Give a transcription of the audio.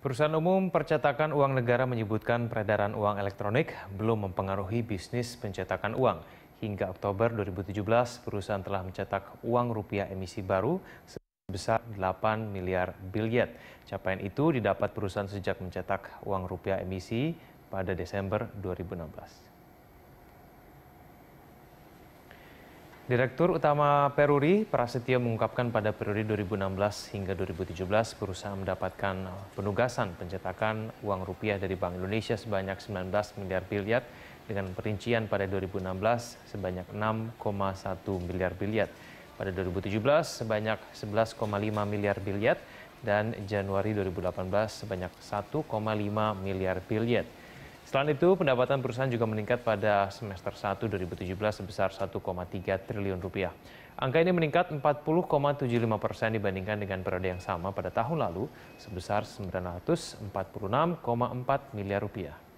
Perusahaan umum percetakan uang negara menyebutkan peredaran uang elektronik belum mempengaruhi bisnis pencetakan uang. Hingga Oktober 2017, perusahaan telah mencetak uang rupiah emisi baru sebesar 8 miliar biliet. Capaian itu didapat perusahaan sejak mencetak uang rupiah emisi pada Desember 2016. Direktur Utama Peruri, Prasetyo mengungkapkan pada periode 2016 hingga 2017 berusaha mendapatkan penugasan pencetakan uang rupiah dari Bank Indonesia sebanyak 19 miliar biliat dengan perincian pada 2016 sebanyak 6,1 miliar biliat. Pada 2017 sebanyak 11,5 miliar biliat dan Januari 2018 sebanyak 1,5 miliar biliat. Selain itu, pendapatan perusahaan juga meningkat pada semester 1 2017 sebesar 1,3 triliun rupiah. Angka ini meningkat 40,75 persen dibandingkan dengan periode yang sama pada tahun lalu sebesar 946,4 miliar rupiah.